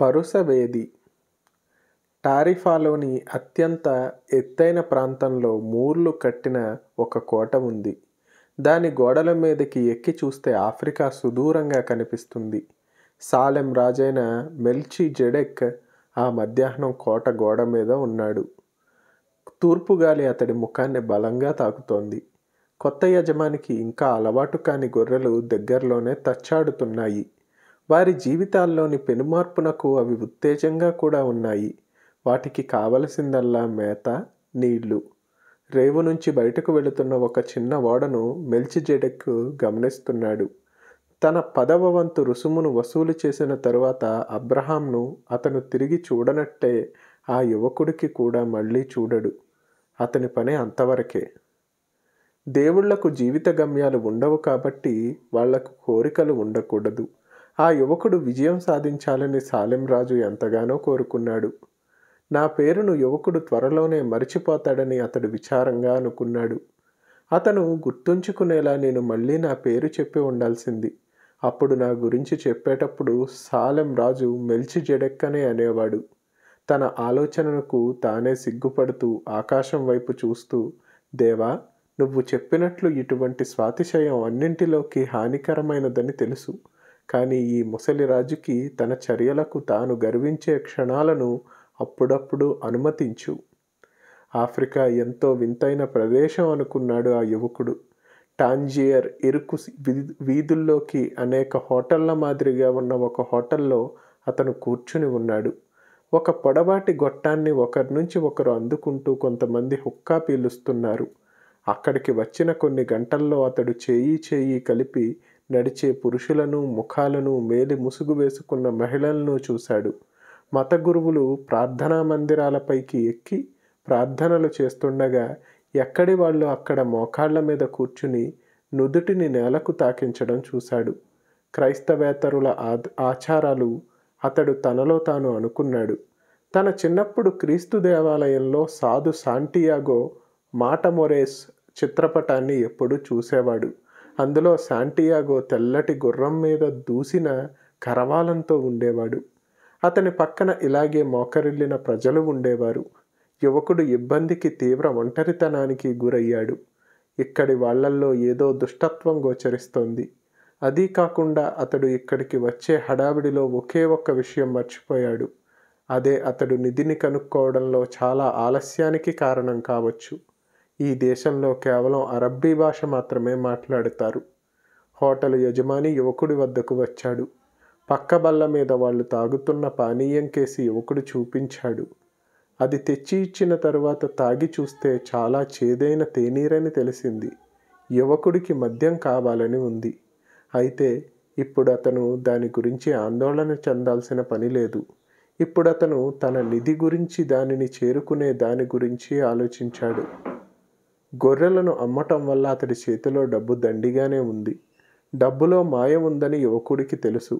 పరుసవేది టారిఫాలోని అత్యంత ఎత్తైన ప్రాంతంలో మూర్లు కట్టిన ఒక కోట ఉంది దాని గోడల మీదకి ఎక్కి చూస్తే ఆఫ్రికా సుదూరంగా కనిపిస్తుంది సాలెం రాజైన మెల్చి జెడెక్ ఆ మధ్యాహ్నం కోట గోడ మీద ఉన్నాడు తూర్పు గాలి అతడి ముఖాన్ని బలంగా తాకుతోంది కొత్త యజమానికి ఇంకా అలవాటు కాని గొర్రెలు దగ్గరలోనే తచ్చాడుతున్నాయి వారి జీవితాల్లోని పెనుమార్పునకు అవి ఉత్తేజంగా కూడా ఉన్నాయి వాటికి కావలసిందల్లా మేత నీళ్లు రేవు నుంచి బయటకు వెళుతున్న ఒక చిన్న ఓడను మెల్చి మెల్చిజెడెక్ గమనిస్తున్నాడు తన పదవ వంతు రుసుమును వసూలు చేసిన తరువాత అబ్రహాంను అతను తిరిగి చూడనట్టే ఆ యువకుడికి కూడా మళ్ళీ చూడడు అతని పని అంతవరకే దేవుళ్లకు జీవిత గమ్యాలు ఉండవు కాబట్టి వాళ్లకు కోరికలు ఉండకూడదు ఆ యువకుడు విజయం సాధించాలని సాలెం రాజు ఎంతగానో కోరుకున్నాడు నా పేరును యువకుడు త్వరలోనే మరిచిపోతాడని అతడు విచారంగా అనుకున్నాడు అతను గుర్తుంచుకునేలా నేను మళ్ళీ నా పేరు చెప్పి ఉండాల్సింది అప్పుడు నా గురించి చెప్పేటప్పుడు సాలెం రాజు మెల్చి జడెక్కనే అనేవాడు తన ఆలోచనకు తానే సిగ్గుపడుతూ ఆకాశం వైపు చూస్తూ దేవా నువ్వు చెప్పినట్లు ఇటువంటి స్వాతిశయం అన్నింటిలోకి హానికరమైనదని తెలుసు కానీ ఈ ముసలి రాజుకి తన చర్యలకు తాను గర్వించే క్షణాలను అప్పుడప్పుడు అనుమతించు ఆఫ్రికా ఎంతో వింతైన ప్రదేశం అనుకున్నాడు ఆ యువకుడు టాంజియర్ ఇరుకు వీధుల్లోకి అనేక హోటళ్ల మాదిరిగా ఉన్న ఒక హోటల్లో అతను కూర్చుని ఉన్నాడు ఒక పొడవాటి గొట్టాన్ని ఒకరి నుంచి ఒకరు అందుకుంటూ కొంతమంది హుక్కా పీలుస్తున్నారు అక్కడికి వచ్చిన కొన్ని గంటల్లో అతడు చేయి చేయి కలిపి నడిచే పురుషులను ముఖాలను మేలి ముసుగు వేసుకున్న మహిళలను చూశాడు మత గురువులు ప్రార్థనా మందిరాలపైకి ఎక్కి ప్రార్థనలు చేస్తుండగా ఎక్కడి వాళ్ళు అక్కడ మోకాళ్ల మీద కూర్చుని నుదుటిని నేలకు తాకించడం చూశాడు క్రైస్తవేతరుల ఆచారాలు అతడు తనలో తాను అనుకున్నాడు తన చిన్నప్పుడు క్రీస్తు దేవాలయంలో సాధు శాంటియాగో మాటమొరేస్ చిత్రపటాన్ని ఎప్పుడూ చూసేవాడు అందులో శాంటియాగో తెల్లటి గుర్రం మీద దూసిన కరవాలంతో ఉండేవాడు అతని పక్కన ఇలాగే మోకరిల్లిన ప్రజలు ఉండేవారు యువకుడు ఇబ్బందికి తీవ్ర ఒంటరితనానికి గురయ్యాడు ఇక్కడి వాళ్లల్లో ఏదో దుష్టత్వం గోచరిస్తోంది అదీ కాకుండా అతడు ఇక్కడికి వచ్చే హడావిడిలో ఒకే ఒక్క విషయం మర్చిపోయాడు అదే అతడు నిధిని కనుక్కోవడంలో చాలా ఆలస్యానికి కారణం కావచ్చు ఈ దేశంలో కేవలం అరబ్బీ భాష మాత్రమే మాట్లాడతారు హోటల్ యజమాని యువకుడి వద్దకు వచ్చాడు పక్క బల్ల మీద వాళ్ళు తాగుతున్న పానీయం కేసి యువకుడు చూపించాడు అది తెచ్చి ఇచ్చిన తరువాత తాగి చూస్తే చాలా చేదైన తేనీరని తెలిసింది యువకుడికి మద్యం కావాలని ఉంది అయితే ఇప్పుడు అతను దాని గురించి ఆందోళన చెందాల్సిన పని లేదు ఇప్పుడు అతను తన నిధి గురించి దానిని చేరుకునే దాని గురించి ఆలోచించాడు గొర్రెలను అమ్మటం వల్ల అతడి చేతిలో డబ్బు దండిగానే ఉంది డబ్బులో మాయ ఉందని యువకుడికి తెలుసు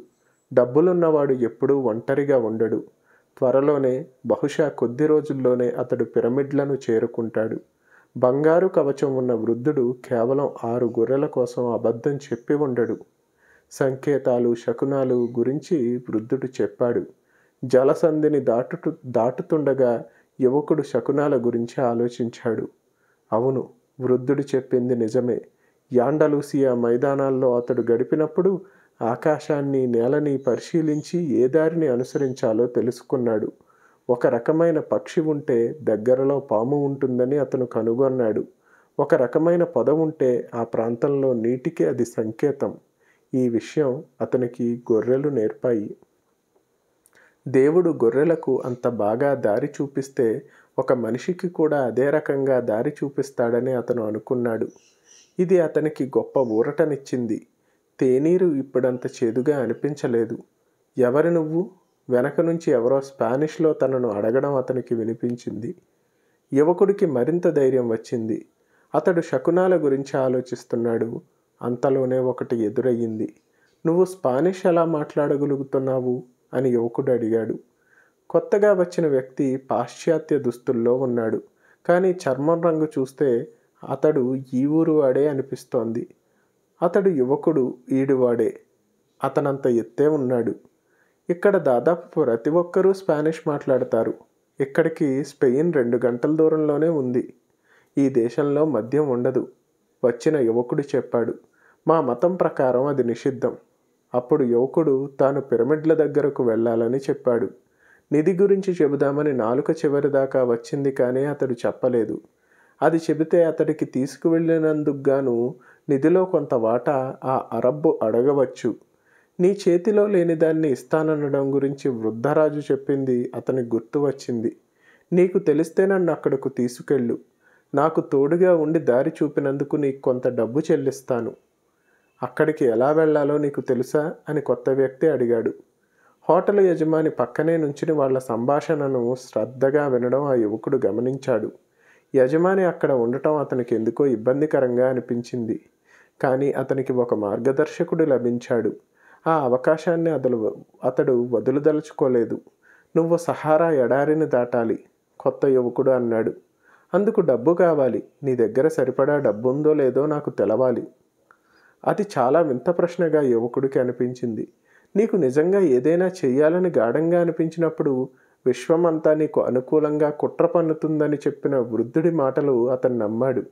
డబ్బులున్నవాడు ఎప్పుడూ ఒంటరిగా ఉండడు త్వరలోనే బహుశా కొద్ది రోజుల్లోనే అతడు పిరమిడ్లను చేరుకుంటాడు బంగారు కవచం ఉన్న వృద్ధుడు కేవలం ఆరు గొర్రెల కోసం అబద్ధం చెప్పి ఉండడు సంకేతాలు శకునాలు గురించి వృద్ధుడు చెప్పాడు జలసంధిని దాటు దాటుతుండగా యువకుడు శకునాల గురించి ఆలోచించాడు అవును వృద్ధుడు చెప్పింది నిజమే యాండలూసియా మైదానాల్లో అతడు గడిపినప్పుడు ఆకాశాన్ని నేలని పరిశీలించి ఏ దారిని అనుసరించాలో తెలుసుకున్నాడు ఒక రకమైన పక్షి ఉంటే దగ్గరలో పాము ఉంటుందని అతను కనుగొన్నాడు ఒక రకమైన పొద ఉంటే ఆ ప్రాంతంలో నీటికి అది సంకేతం ఈ విషయం అతనికి గొర్రెలు నేర్పాయి దేవుడు గొర్రెలకు అంత బాగా దారి చూపిస్తే ఒక మనిషికి కూడా అదే రకంగా దారి చూపిస్తాడని అతను అనుకున్నాడు ఇది అతనికి గొప్ప ఊరటనిచ్చింది తేనీరు ఇప్పుడంత చేదుగా అనిపించలేదు ఎవరి నువ్వు వెనక నుంచి ఎవరో స్పానిష్లో తనను అడగడం అతనికి వినిపించింది యువకుడికి మరింత ధైర్యం వచ్చింది అతడు శకునాల గురించి ఆలోచిస్తున్నాడు అంతలోనే ఒకటి ఎదురయ్యింది నువ్వు స్పానిష్ ఎలా మాట్లాడగలుగుతున్నావు అని యువకుడు అడిగాడు కొత్తగా వచ్చిన వ్యక్తి పాశ్చాత్య దుస్తుల్లో ఉన్నాడు కానీ చర్మం రంగు చూస్తే అతడు ఈ ఊరు వాడే అనిపిస్తోంది అతడు యువకుడు ఈడువాడే అతనంత ఎత్తే ఉన్నాడు ఇక్కడ దాదాపు ప్రతి ఒక్కరూ స్పానిష్ మాట్లాడతారు ఇక్కడికి స్పెయిన్ రెండు గంటల దూరంలోనే ఉంది ఈ దేశంలో మద్యం ఉండదు వచ్చిన యువకుడు చెప్పాడు మా మతం ప్రకారం అది నిషిద్ధం అప్పుడు యువకుడు తాను పిరమిడ్ల దగ్గరకు వెళ్ళాలని చెప్పాడు నిధి గురించి చెబుదామని నాలుక చివరి దాకా వచ్చింది కానీ అతడు చెప్పలేదు అది చెబితే అతడికి తీసుకువెళ్ళినందుకు గాను నిధిలో కొంత వాటా ఆ అరబ్బు అడగవచ్చు నీ చేతిలో లేని దాన్ని ఇస్తాననడం గురించి వృద్ధరాజు చెప్పింది అతనికి గుర్తు వచ్చింది నీకు తెలిస్తే నన్ను అక్కడకు తీసుకెళ్ళు నాకు తోడుగా ఉండి దారి చూపినందుకు నీకు కొంత డబ్బు చెల్లిస్తాను అక్కడికి ఎలా వెళ్లాలో నీకు తెలుసా అని కొత్త వ్యక్తి అడిగాడు హోటల్ యజమాని పక్కనే నుంచుని వాళ్ళ సంభాషణను శ్రద్ధగా వినడం ఆ యువకుడు గమనించాడు యజమాని అక్కడ ఉండటం అతనికి ఎందుకో ఇబ్బందికరంగా అనిపించింది కానీ అతనికి ఒక మార్గదర్శకుడు లభించాడు ఆ అవకాశాన్ని అతను అతడు వదులుదలుచుకోలేదు నువ్వు సహారా ఎడారిని దాటాలి కొత్త యువకుడు అన్నాడు అందుకు డబ్బు కావాలి నీ దగ్గర సరిపడా డబ్బు ఉందో లేదో నాకు తెలవాలి అది చాలా వింత ప్రశ్నగా యువకుడికి అనిపించింది నీకు నిజంగా ఏదైనా చేయాలని గాఢంగా అనిపించినప్పుడు విశ్వమంతా నీకు అనుకూలంగా కుట్ర పన్నుతుందని చెప్పిన వృద్ధుడి మాటలు అతను నమ్మాడు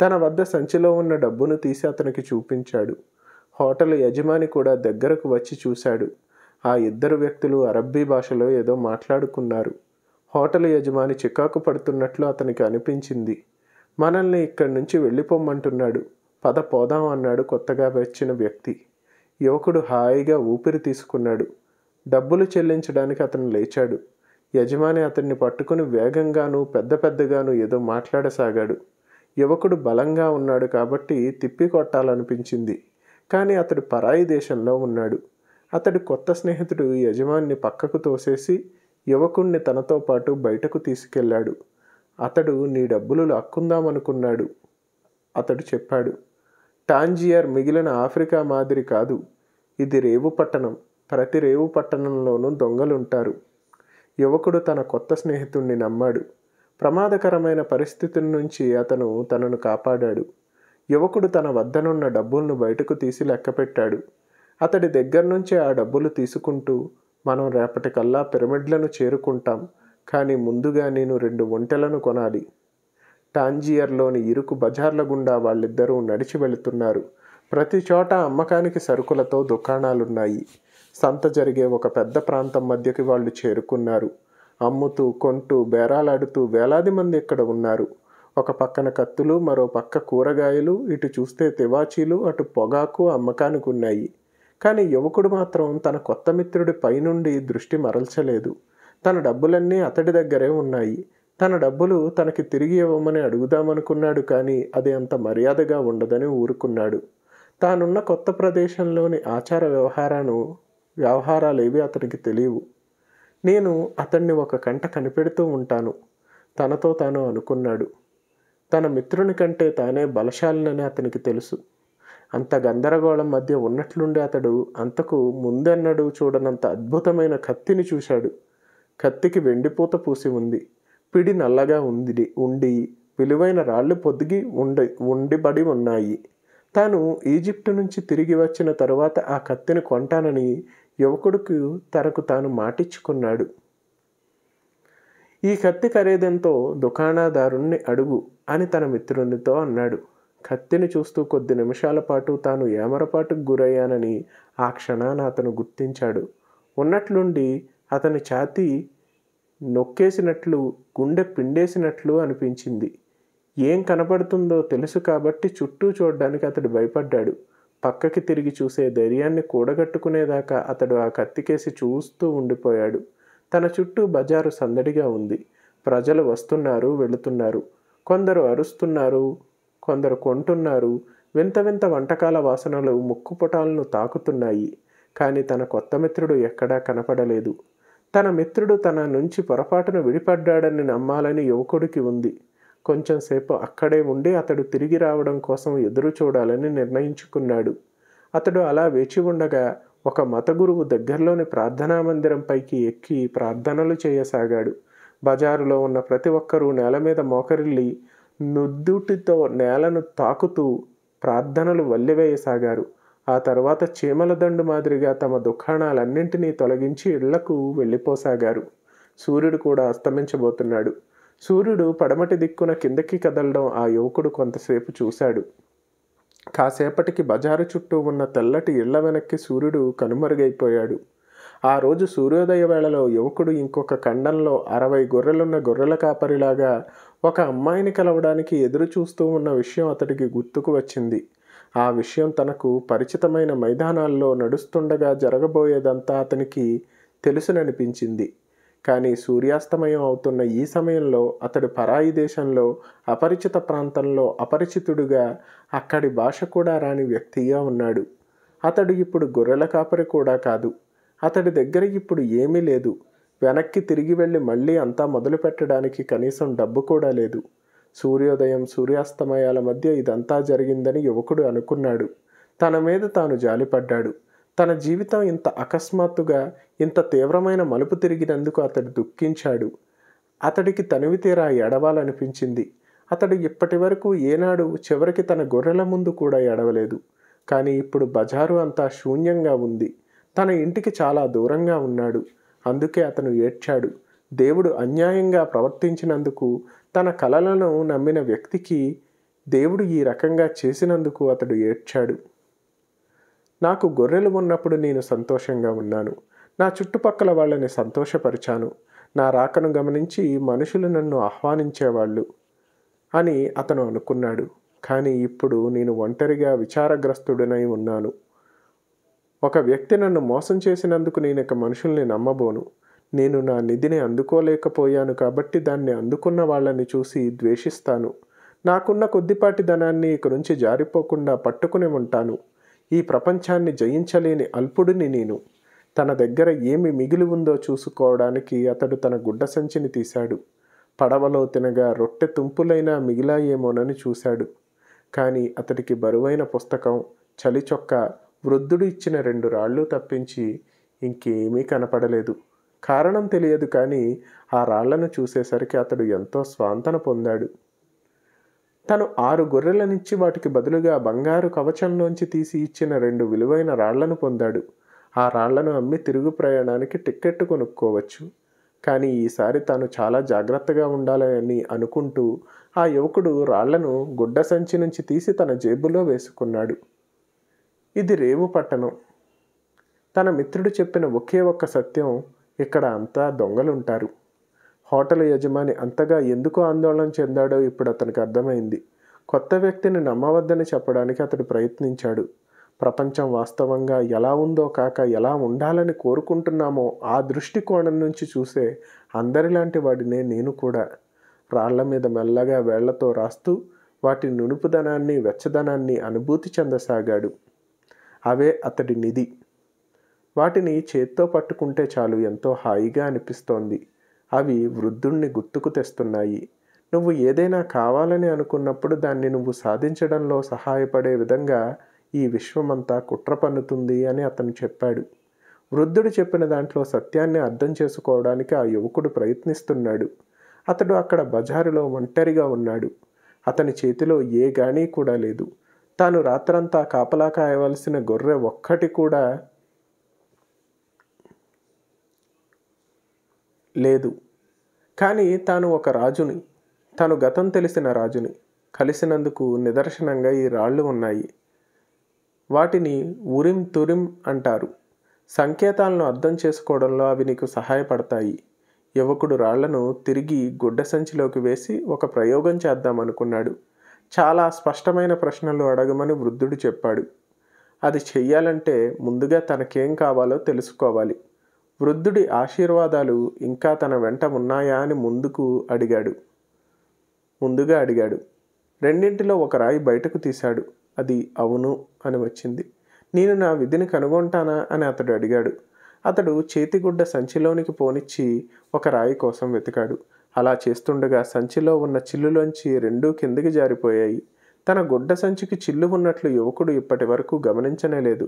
తన వద్ద సంచిలో ఉన్న డబ్బును తీసి అతనికి చూపించాడు హోటల్ యజమాని కూడా దగ్గరకు వచ్చి చూశాడు ఆ ఇద్దరు వ్యక్తులు అరబ్బీ భాషలో ఏదో మాట్లాడుకున్నారు హోటల్ యజమాని చికాకు పడుతున్నట్లు అతనికి అనిపించింది మనల్ని ఇక్కడి నుంచి వెళ్ళిపోమ్మంటున్నాడు పద పోదాం అన్నాడు కొత్తగా వచ్చిన వ్యక్తి యువకుడు హాయిగా ఊపిరి తీసుకున్నాడు డబ్బులు చెల్లించడానికి అతను లేచాడు యజమాని అతన్ని పట్టుకుని వేగంగాను పెద్ద పెద్దగాను ఏదో మాట్లాడసాగాడు యువకుడు బలంగా ఉన్నాడు కాబట్టి తిప్పి కొట్టాలనిపించింది కానీ అతడు పరాయి దేశంలో ఉన్నాడు అతడి కొత్త స్నేహితుడు యజమాన్ని పక్కకు తోసేసి యువకుణ్ణి తనతో పాటు బయటకు తీసుకెళ్లాడు అతడు నీ డబ్బులు లాక్కుందామనుకున్నాడు అతడు చెప్పాడు టాంజియర్ మిగిలిన ఆఫ్రికా మాదిరి కాదు ఇది రేవు పట్టణం ప్రతి రేవు పట్టణంలోనూ దొంగలుంటారు యువకుడు తన కొత్త స్నేహితుణ్ణి నమ్మాడు ప్రమాదకరమైన పరిస్థితుల నుంచి అతను తనను కాపాడాడు యువకుడు తన వద్దనున్న డబ్బులను బయటకు తీసి లెక్కపెట్టాడు అతడి దగ్గర నుంచి ఆ డబ్బులు తీసుకుంటూ మనం రేపటికల్లా పిరమిడ్లను చేరుకుంటాం కానీ ముందుగా నేను రెండు ఒంటెలను కొనాలి టాంజియర్లోని ఇరుకు బజార్ల గుండా వాళ్ళిద్దరూ నడిచి వెళుతున్నారు ప్రతి చోట అమ్మకానికి సరుకులతో దుకాణాలున్నాయి సంత జరిగే ఒక పెద్ద ప్రాంతం మధ్యకి వాళ్ళు చేరుకున్నారు అమ్ముతూ కొంటూ బేరాలాడుతూ వేలాది మంది ఇక్కడ ఉన్నారు ఒక పక్కన కత్తులు మరో పక్క కూరగాయలు ఇటు చూస్తే తివాచీలు అటు పొగాకు అమ్మకానికి ఉన్నాయి కానీ యువకుడు మాత్రం తన కొత్త మిత్రుడి పైనుండి దృష్టి మరల్చలేదు తన డబ్బులన్నీ అతడి దగ్గరే ఉన్నాయి తన డబ్బులు తనకి తిరిగి ఇవ్వమని అడుగుదామనుకున్నాడు కానీ అది అంత మర్యాదగా ఉండదని ఊరుకున్నాడు తానున్న కొత్త ప్రదేశంలోని ఆచార వ్యవహారాను వ్యవహారాలేవి అతనికి తెలియవు నేను అతన్ని ఒక కంట కనిపెడుతూ ఉంటాను తనతో తాను అనుకున్నాడు తన మిత్రుని కంటే తానే బలశాలనని అతనికి తెలుసు అంత గందరగోళం మధ్య ఉన్నట్లుండి అతడు అంతకు ముందెన్నడూ చూడనంత అద్భుతమైన కత్తిని చూశాడు కత్తికి వెండిపూత పూసి ఉంది పిడి నల్లగా ఉంది ఉండి విలువైన రాళ్ళు పొదిగి ఉండి ఉండిబడి ఉన్నాయి తాను ఈజిప్టు నుంచి తిరిగి వచ్చిన తరువాత ఆ కత్తిని కొంటానని యువకుడుకు తనకు తాను మాటిచ్చుకున్నాడు ఈ కత్తి ఖరీదంతో దుకాణదారుణ్ణి అడుగు అని తన మిత్రునితో అన్నాడు కత్తిని చూస్తూ కొద్ది నిమిషాల పాటు తాను ఏమరపాటుకు గురయ్యానని ఆ క్షణాన అతను గుర్తించాడు ఉన్నట్లుండి అతని ఛాతీ నొక్కేసినట్లు గుండె పిండేసినట్లు అనిపించింది ఏం కనపడుతుందో తెలుసు కాబట్టి చుట్టూ చూడడానికి అతడు భయపడ్డాడు పక్కకి తిరిగి చూసే ధైర్యాన్ని కూడగట్టుకునేదాకా అతడు ఆ కత్తికేసి చూస్తూ ఉండిపోయాడు తన చుట్టూ బజారు సందడిగా ఉంది ప్రజలు వస్తున్నారు వెళుతున్నారు కొందరు అరుస్తున్నారు కొందరు కొంటున్నారు వింత వింత వంటకాల వాసనలు ముక్కుపుటాలను తాకుతున్నాయి కానీ తన కొత్త మిత్రుడు ఎక్కడా కనపడలేదు తన మిత్రుడు తన నుంచి పొరపాటున విడిపడ్డాడని నమ్మాలని యువకుడికి ఉంది కొంచెంసేపు అక్కడే ఉండి అతడు తిరిగి రావడం కోసం ఎదురు చూడాలని నిర్ణయించుకున్నాడు అతడు అలా వేచి ఉండగా ఒక మతగురువు దగ్గరలోని ప్రార్థనా మందిరం పైకి ఎక్కి ప్రార్థనలు చేయసాగాడు బజారులో ఉన్న ప్రతి ఒక్కరూ నేల మీద మోకరిల్లి నుద్దుటితో నేలను తాకుతూ ప్రార్థనలు వల్లివేయసాగారు ఆ తర్వాత చీమల దండు మాదిరిగా తమ దుఃఖాణాలన్నింటినీ తొలగించి ఇళ్లకు వెళ్ళిపోసాగారు సూర్యుడు కూడా అస్తమించబోతున్నాడు సూర్యుడు పడమటి దిక్కున కిందకి కదలడం ఆ యువకుడు కొంతసేపు చూశాడు కాసేపటికి బజారు చుట్టూ ఉన్న తెల్లటి ఇళ్ల వెనక్కి సూర్యుడు కనుమరుగైపోయాడు ఆ రోజు సూర్యోదయ వేళలో యువకుడు ఇంకొక ఖండంలో అరవై గొర్రెలున్న గొర్రెల కాపరిలాగా ఒక అమ్మాయిని కలవడానికి ఎదురు చూస్తూ ఉన్న విషయం అతడికి గుర్తుకు వచ్చింది ఆ విషయం తనకు పరిచితమైన మైదానాల్లో నడుస్తుండగా జరగబోయేదంతా అతనికి తెలుసుననిపించింది కానీ సూర్యాస్తమయం అవుతున్న ఈ సమయంలో అతడు పరాయి దేశంలో అపరిచిత ప్రాంతంలో అపరిచితుడుగా అక్కడి భాష కూడా రాని వ్యక్తిగా ఉన్నాడు అతడు ఇప్పుడు గొర్రెల కాపరి కూడా కాదు అతడి దగ్గర ఇప్పుడు ఏమీ లేదు వెనక్కి తిరిగి వెళ్ళి మళ్ళీ అంతా మొదలు పెట్టడానికి కనీసం డబ్బు కూడా లేదు సూర్యోదయం సూర్యాస్తమయాల మధ్య ఇదంతా జరిగిందని యువకుడు అనుకున్నాడు తన మీద తాను జాలిపడ్డాడు తన జీవితం ఇంత అకస్మాత్తుగా ఇంత తీవ్రమైన మలుపు తిరిగినందుకు అతడు దుఃఖించాడు అతడికి తీరా ఎడవాలనిపించింది అతడు ఇప్పటి వరకు ఏనాడు చివరికి తన గొర్రెల ముందు కూడా ఎడవలేదు కానీ ఇప్పుడు బజారు అంతా శూన్యంగా ఉంది తన ఇంటికి చాలా దూరంగా ఉన్నాడు అందుకే అతను ఏడ్చాడు దేవుడు అన్యాయంగా ప్రవర్తించినందుకు తన కలలను నమ్మిన వ్యక్తికి దేవుడు ఈ రకంగా చేసినందుకు అతడు ఏడ్చాడు నాకు గొర్రెలు ఉన్నప్పుడు నేను సంతోషంగా ఉన్నాను నా చుట్టుపక్కల వాళ్ళని సంతోషపరిచాను నా రాకను గమనించి మనుషులు నన్ను ఆహ్వానించేవాళ్ళు అని అతను అనుకున్నాడు కానీ ఇప్పుడు నేను ఒంటరిగా విచారగ్రస్తుడనై ఉన్నాను ఒక వ్యక్తి నన్ను మోసం చేసినందుకు నేను ఇక మనుషుల్ని నమ్మబోను నేను నా నిధిని అందుకోలేకపోయాను కాబట్టి దాన్ని అందుకున్న వాళ్ళని చూసి ద్వేషిస్తాను నాకున్న కొద్దిపాటి ధనాన్ని ఇక నుంచి జారిపోకుండా పట్టుకుని ఉంటాను ఈ ప్రపంచాన్ని జయించలేని అల్పుడిని నేను తన దగ్గర ఏమి మిగిలి ఉందో చూసుకోవడానికి అతడు తన గుడ్డ సంచిని తీశాడు పడవలో తినగా రొట్టె తుంపులైనా మిగిలాయేమోనని చూశాడు కానీ అతడికి బరువైన పుస్తకం చలిచొక్క వృద్ధుడు ఇచ్చిన రెండు రాళ్ళు తప్పించి ఇంకేమీ కనపడలేదు కారణం తెలియదు కానీ ఆ రాళ్లను చూసేసరికి అతడు ఎంతో స్వాంతన పొందాడు తను ఆరు గొర్రెలనిచ్చి వాటికి బదులుగా బంగారు కవచంలోంచి తీసి ఇచ్చిన రెండు విలువైన రాళ్లను పొందాడు ఆ రాళ్లను అమ్మి తిరుగు ప్రయాణానికి టిక్కెట్టు కొనుక్కోవచ్చు కానీ ఈసారి తాను చాలా జాగ్రత్తగా ఉండాలని అనుకుంటూ ఆ యువకుడు రాళ్లను గుడ్డ సంచి నుంచి తీసి తన జేబులో వేసుకున్నాడు ఇది రేవు పట్టణం తన మిత్రుడు చెప్పిన ఒకే ఒక్క సత్యం ఇక్కడ అంతా దొంగలు ఉంటారు హోటల్ యజమాని అంతగా ఎందుకు ఆందోళన చెందాడో ఇప్పుడు అతనికి అర్థమైంది కొత్త వ్యక్తిని నమ్మవద్దని చెప్పడానికి అతడు ప్రయత్నించాడు ప్రపంచం వాస్తవంగా ఎలా ఉందో కాక ఎలా ఉండాలని కోరుకుంటున్నామో ఆ దృష్టికోణం నుంచి చూసే అందరిలాంటి వాడినే నేను కూడా రాళ్ల మీద మెల్లగా వేళ్లతో రాస్తూ వాటి నునుపుదనాన్ని వెచ్చదనాన్ని అనుభూతి చెందసాగాడు అవే అతడి నిధి వాటిని చేత్తో పట్టుకుంటే చాలు ఎంతో హాయిగా అనిపిస్తోంది అవి వృద్ధుణ్ణి గుర్తుకు తెస్తున్నాయి నువ్వు ఏదైనా కావాలని అనుకున్నప్పుడు దాన్ని నువ్వు సాధించడంలో సహాయపడే విధంగా ఈ విశ్వమంతా కుట్ర పన్నుతుంది అని అతను చెప్పాడు వృద్ధుడు చెప్పిన దాంట్లో సత్యాన్ని అర్థం చేసుకోవడానికి ఆ యువకుడు ప్రయత్నిస్తున్నాడు అతడు అక్కడ బజారులో ఒంటరిగా ఉన్నాడు అతని చేతిలో ఏ గానీ కూడా లేదు తాను రాత్రంతా కాపలా కాయవలసిన గొర్రె ఒక్కటి కూడా లేదు కానీ తాను ఒక రాజుని తాను గతం తెలిసిన రాజుని కలిసినందుకు నిదర్శనంగా ఈ రాళ్ళు ఉన్నాయి వాటిని ఉరిం తురిం అంటారు సంకేతాలను అర్థం చేసుకోవడంలో అవి నీకు సహాయపడతాయి యువకుడు రాళ్లను తిరిగి గుడ్డ సంచిలోకి వేసి ఒక ప్రయోగం చేద్దామనుకున్నాడు చాలా స్పష్టమైన ప్రశ్నలు అడగమని వృద్ధుడు చెప్పాడు అది చెయ్యాలంటే ముందుగా తనకేం కావాలో తెలుసుకోవాలి వృద్ధుడి ఆశీర్వాదాలు ఇంకా తన వెంట ఉన్నాయా అని ముందుకు అడిగాడు ముందుగా అడిగాడు రెండింటిలో ఒక రాయి బయటకు తీశాడు అది అవును అని వచ్చింది నేను నా విధిని కనుగొంటానా అని అతడు అడిగాడు అతడు చేతిగుడ్డ సంచిలోనికి పోనిచ్చి ఒక రాయి కోసం వెతికాడు అలా చేస్తుండగా సంచిలో ఉన్న చిల్లులోంచి రెండూ కిందికి జారిపోయాయి తన గుడ్డ సంచికి చిల్లు ఉన్నట్లు యువకుడు ఇప్పటి వరకు గమనించనే లేదు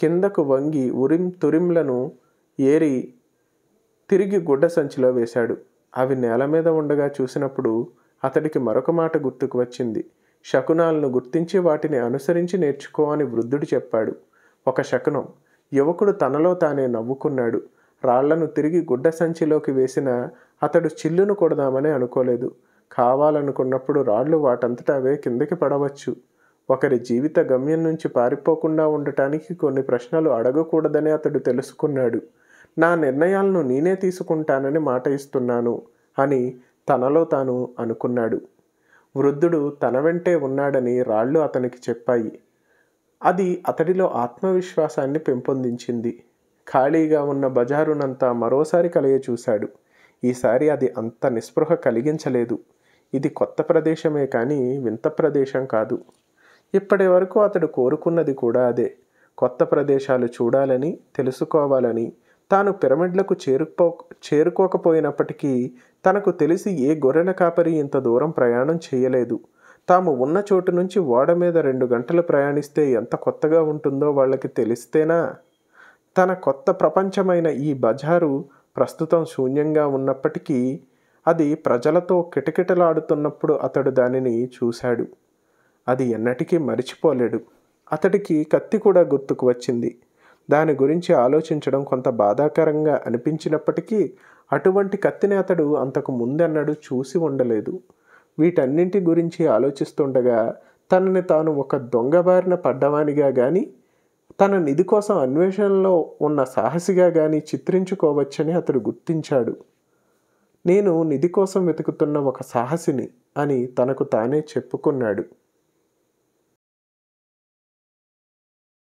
కిందకు వంగి ఉరిం తురిమ్లను ఏరి తిరిగి గుడ్డ సంచిలో వేశాడు అవి నేల మీద ఉండగా చూసినప్పుడు అతడికి మరొక మాట గుర్తుకు వచ్చింది శకునాలను గుర్తించి వాటిని అనుసరించి నేర్చుకో అని వృద్ధుడు చెప్పాడు ఒక శకునం యువకుడు తనలో తానే నవ్వుకున్నాడు రాళ్లను తిరిగి గుడ్డ సంచిలోకి వేసిన అతడు చిల్లును కొడదామని అనుకోలేదు కావాలనుకున్నప్పుడు రాళ్ళు వాటంతటా అవే కిందకి పడవచ్చు ఒకరి జీవిత గమ్యం నుంచి పారిపోకుండా ఉండటానికి కొన్ని ప్రశ్నలు అడగకూడదని అతడు తెలుసుకున్నాడు నా నిర్ణయాలను నేనే తీసుకుంటానని మాట ఇస్తున్నాను అని తనలో తాను అనుకున్నాడు వృద్ధుడు తన వెంటే ఉన్నాడని రాళ్ళు అతనికి చెప్పాయి అది అతడిలో ఆత్మవిశ్వాసాన్ని పెంపొందించింది ఖాళీగా ఉన్న బజారునంతా మరోసారి కలిగ చూశాడు ఈసారి అది అంత నిస్పృహ కలిగించలేదు ఇది కొత్త ప్రదేశమే కానీ వింత ప్రదేశం కాదు ఇప్పటి వరకు అతడు కోరుకున్నది కూడా అదే కొత్త ప్రదేశాలు చూడాలని తెలుసుకోవాలని తాను పిరమిడ్లకు చేరుకో చేరుకోకపోయినప్పటికీ తనకు తెలిసి ఏ గొర్రెల కాపరి ఇంత దూరం ప్రయాణం చేయలేదు తాము ఉన్న చోటు నుంచి ఓడ మీద రెండు గంటలు ప్రయాణిస్తే ఎంత కొత్తగా ఉంటుందో వాళ్ళకి తెలిస్తేనా తన కొత్త ప్రపంచమైన ఈ బజారు ప్రస్తుతం శూన్యంగా ఉన్నప్పటికీ అది ప్రజలతో కిటకిటలాడుతున్నప్పుడు అతడు దానిని చూశాడు అది ఎన్నటికీ మరిచిపోలేడు అతడికి కత్తి కూడా గుర్తుకు వచ్చింది దాని గురించి ఆలోచించడం కొంత బాధాకరంగా అనిపించినప్పటికీ అటువంటి కత్తిని అతడు అంతకు ముందన్నడు చూసి ఉండలేదు వీటన్నింటి గురించి ఆలోచిస్తుండగా తనని తాను ఒక దొంగబారిన పడ్డవానిగా కానీ తన నిధి కోసం అన్వేషణలో ఉన్న సాహసిగా కానీ చిత్రించుకోవచ్చని అతడు గుర్తించాడు నేను నిధి కోసం వెతుకుతున్న ఒక సాహసిని అని తనకు తానే చెప్పుకున్నాడు